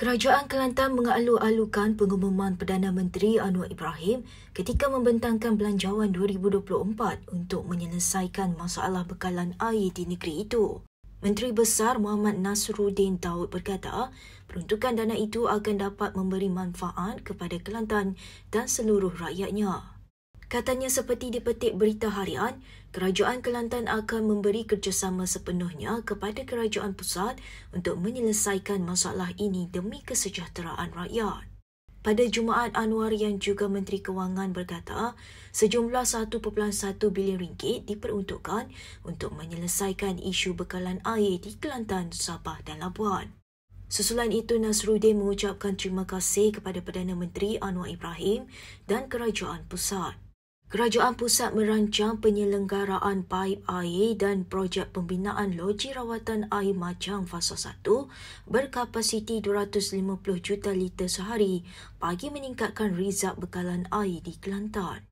Kerajaan Kelantan mengalu-alukan pengumuman Perdana Menteri Anwar Ibrahim ketika membentangkan belanjawan 2024 untuk menyelesaikan masalah bekalan air di negeri itu. Menteri Besar Muhammad Nasruddin Daud berkata, peruntukan dana itu akan dapat memberi manfaat kepada Kelantan dan seluruh rakyatnya. Katanya seperti dipetik berita harian, kerajaan Kelantan akan memberi kerjasama sepenuhnya kepada kerajaan pusat untuk menyelesaikan masalah ini demi kesejahteraan rakyat. Pada Jumaat Anwar yang juga Menteri Kewangan berkata, sejumlah 1.1 bilion ringgit diperuntukkan untuk menyelesaikan isu bekalan air di Kelantan, Sabah dan Labuan. Susulan itu Nasruddin mengucapkan terima kasih kepada Perdana Menteri Anwar Ibrahim dan kerajaan pusat. Kerajaan pusat merancang penyelenggaraan paip air dan projek pembinaan loji rawatan air macam fasa 1 berkapasiti 250 juta liter sehari bagi meningkatkan rizab bekalan air di Kelantan.